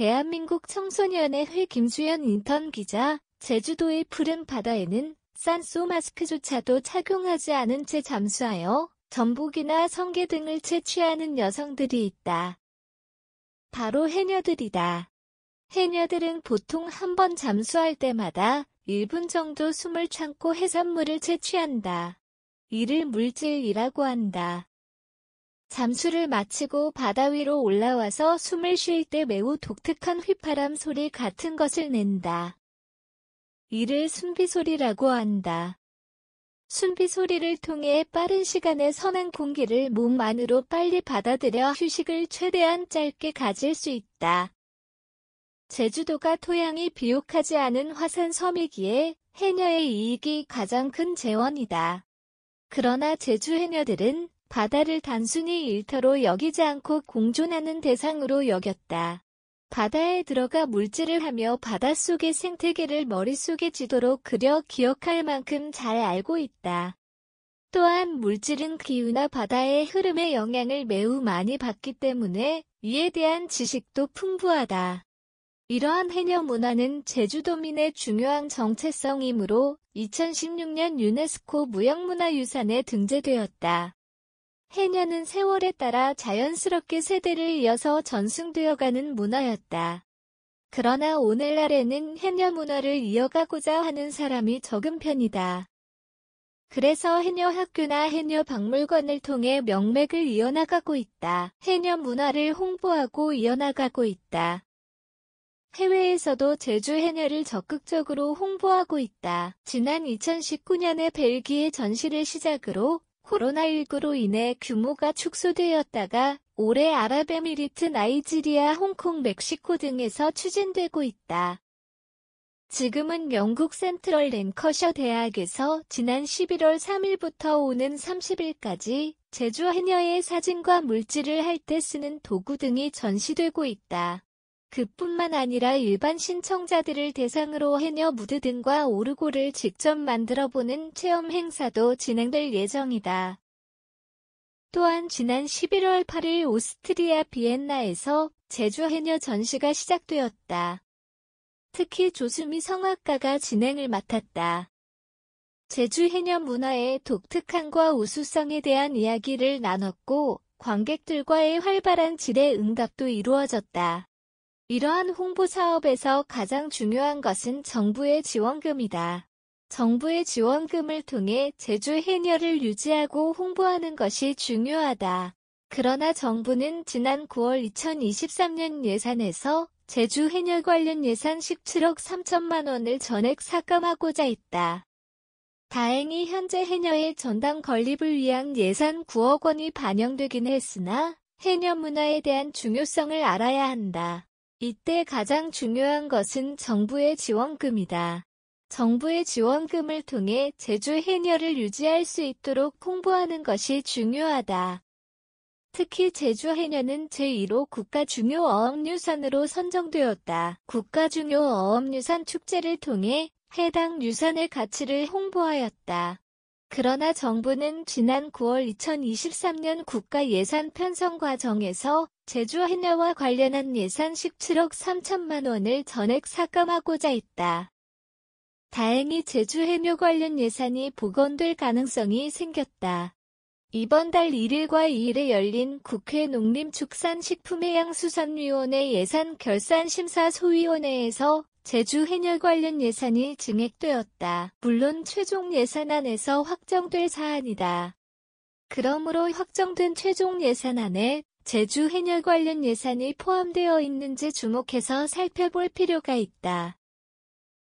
대한민국 청소년의 회김수현 인턴 기자, 제주도의 푸른 바다에는 산소 마스크조차도 착용하지 않은 채 잠수하여 전복이나 성게 등을 채취하는 여성들이 있다. 바로 해녀들이다. 해녀들은 보통 한 번 잠수할 때마다 1분 정도 숨을 참고 해산물을 채취한다. 이를 물질이라고 한다. 잠수를 마치고 바다 위로 올라와서 숨을 쉴 때 매우 독특한 휘파람 소리 같은 것을 낸다. 이를 순비소리라고 한다. 순비소리를 통해 빠른 시간에 선한 공기를 몸 안으로 빨리 받아들여 휴식을 최대한 짧게 가질 수 있다. 제주도가 토양이 비옥하지 않은 화산섬이기에 해녀의 이익이 가장 큰 재원이다. 그러나 제주 해녀들은 바다를 단순히 일터로 여기지 않고 공존하는 대상으로 여겼다. 바다에 들어가 물질을 하며 바닷속의 생태계를 머릿속에 지도록 그려 기억할 만큼 잘 알고 있다. 또한 물질은 기후나 바다의 흐름에 영향을 매우 많이 받기 때문에 이에 대한 지식도 풍부하다. 이러한 해녀 문화는 제주도민의 중요한 정체성이므로 2016년 유네스코 무형문화유산에 등재되었다. 해녀는 세월에 따라 자연스럽게 세대를 이어서 전승되어가는 문화였다. 그러나 오늘날에는 해녀 문화를 이어가고자 하는 사람이 적은 편이다. 그래서 해녀 학교나 해녀 박물관을 통해 명맥을 이어나가고 있다. 해녀 문화를 홍보하고 이어나가고 있다. 해외에서도 제주 해녀를 적극적으로 홍보하고 있다. 지난 2019년에 벨기에 전시를 시작으로 코로나19로 인해 규모가 축소되었다가 올해 아랍에미리트, 나이지리아, 홍콩, 멕시코 등에서 추진되고 있다. 지금은 영국 센트럴 랭커셔 대학에서 지난 11월 3일부터 오는 30일까지 제주 해녀의 사진과 물질을 할 때 쓰는 도구 등이 전시되고 있다. 그뿐만 아니라 일반 신청자들을 대상으로 해녀 무드 등과 오르골을 직접 만들어보는 체험 행사도 진행될 예정이다. 또한 지난 11월 8일 오스트리아 비엔나에서 제주 해녀 전시가 시작되었다. 특히 조수미 성악가가 진행을 맡았다. 제주 해녀 문화의 독특함과 우수성에 대한 이야기를 나눴고 관객들과의 활발한 질의 응답도 이루어졌다. 이러한 홍보 사업에서 가장 중요한 것은 정부의 지원금이다. 정부의 지원금을 통해 제주 해녀를 유지하고 홍보하는 것이 중요하다. 그러나 정부는 지난 9월 2023년 예산에서 제주 해녀 관련 예산 17억 3천만 원을 전액 삭감하고자 했다. 다행히 현재 해녀의 전담 건립을 위한 예산 9억 원이 반영되긴 했으나 해녀 문화에 대한 중요성을 알아야 한다. 이때 가장 중요한 것은 정부의 지원금이다. 정부의 지원금을 통해 제주 해녀를 유지할 수 있도록 홍보하는 것이 중요하다. 특히 제주 해녀는 제1호 국가 중요 어업유산으로 선정되었다. 국가 중요 어업유산 축제를 통해 해당 유산의 가치를 홍보하였다. 그러나 정부는 지난 9월 2023년 국가예산 편성 과정에서 제주 해녀와 관련한 예산 17억 3천만 원을 전액 삭감하고자 했다. 다행히 제주 해녀 관련 예산이 복원될 가능성이 생겼다. 이번 달 1일과 2일에 열린 국회 농림축산식품해양수산위원회 예산 결산심사소위원회에서 제주 해녀 관련 예산이 증액되었다. 물론 최종 예산안에서 확정될 사안이다. 그러므로 확정된 최종 예산안에 제주 해녀 관련 예산이 포함되어 있는지 주목해서 살펴볼 필요가 있다.